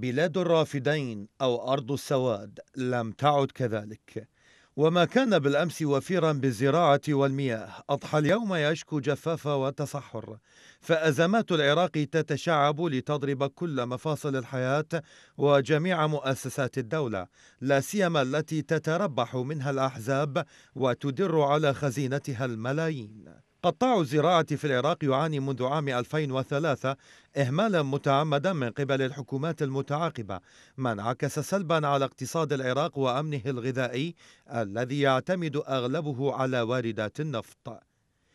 بلاد الرافدين أو أرض السواد لم تعد كذلك وما كان بالأمس وفيرا بالزراعة والمياه أضحى اليوم يشكو جفاف وتصحر فأزمات العراق تتشعب لتضرب كل مفاصل الحياة وجميع مؤسسات الدولة لا سيما التي تتربح منها الأحزاب وتدر على خزينتها الملايين قطاع الزراعة في العراق يعاني منذ عام 2003 إهمالا متعمدا من قبل الحكومات المتعاقبة ما انعكس سلبا على اقتصاد العراق وأمنه الغذائي الذي يعتمد أغلبه على واردات النفط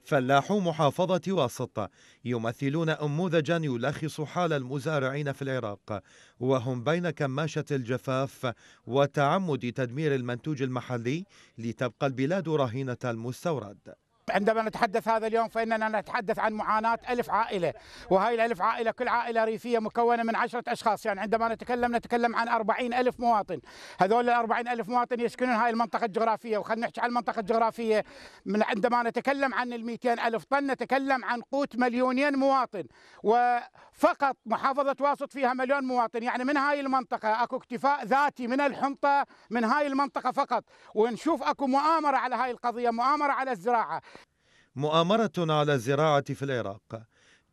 فلاحو محافظة واسطة يمثلون أنموذجا يلخص حال المزارعين في العراق وهم بين كماشة الجفاف وتعمد تدمير المنتوج المحلي لتبقى البلاد رهينة المستورد عندما نتحدث هذا اليوم فإننا نتحدث عن معاناة ألف عائلة وهي الألف عائلة كل عائلة ريفية مكونة من عشرة أشخاص يعني عندما نتكلم نتكلم عن أربعين ألف مواطن هذول الأربعين ألف مواطن يسكنون هاي المنطقة الجغرافية وخلنا نحكي عن المنطقة الجغرافية من عندما نتكلم عن الميتين ألف طن نتكلم عن قوت مليونين مواطن وفقط محافظة واسط فيها مليون مواطن يعني من هاي المنطقة أكو اكتفاء ذاتي من الحنطة من هاي المنطقة فقط ونشوف أكو مؤامرة على هاي القضية مؤامرة على الزراعة مؤامرة على الزراعة في العراق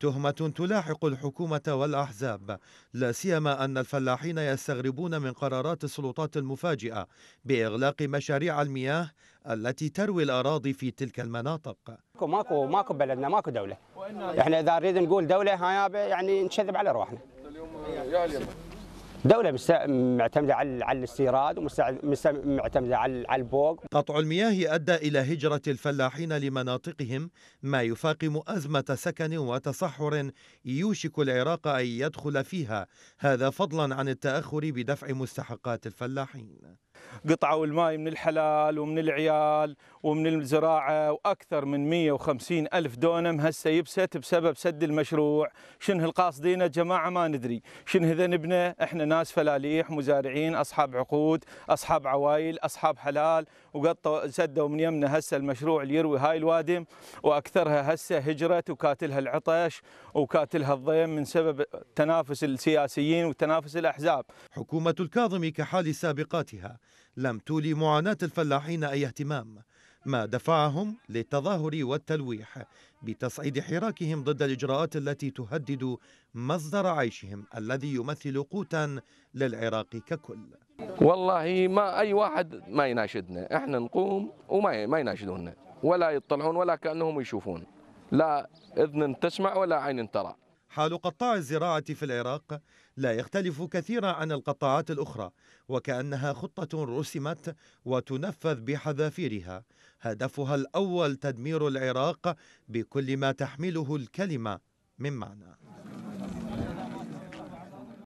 تهمة تلاحق الحكومة والأحزاب لا سيما أن الفلاحين يستغربون من قرارات السلطات المفاجئة بإغلاق مشاريع المياه التي تروي الأراضي في تلك المناطق ماكو ماكو بلدنا ماكو دولة احنا إذا نريد نقول دولة يعني نشذب على روحنا دولة معتمدة على الاستيراد ومعتمدة على البوق قطع المياه أدى إلى هجرة الفلاحين لمناطقهم ما يفاقم أزمة سكن وتصحر يوشك العراق أن يدخل فيها هذا فضلا عن التأخر بدفع مستحقات الفلاحين قطعوا الماء من الحلال ومن العيال ومن الزراعة وأكثر من 150 ألف دونم هسه يبست بسبب سد المشروع شنه القاصدين جماعة ما ندري شنه ذنبنا احنا ناس فلاليح مزارعين اصحاب عقود اصحاب عوائل اصحاب حلال وقطوا سدوا من يمنا هسه المشروع اللي يروي هاي الوادم واكثرها هسه هجرت وكاتلها العطش وكاتلها الضيم من سبب تنافس السياسيين وتنافس الاحزاب حكومه الكاظم كحال سابقاتها لم تولي معاناه الفلاحين اي اهتمام ما دفعهم للتظاهر والتلويح بتصعيد حراكهم ضد الإجراءات التي تهدد مصدر عيشهم الذي يمثل قوتا للعراق ككل والله ما أي واحد ما يناشدنا إحنا نقوم وما ما يناشدونا ولا يطلعون ولا كأنهم يشوفون لا إذن تسمع ولا عين ترى حال قطاع الزراعة في العراق لا يختلف كثيرا عن القطاعات الأخرى وكأنها خطة رسمت وتنفذ بحذافيرها هدفها الأول تدمير العراق بكل ما تحمله الكلمة من معنى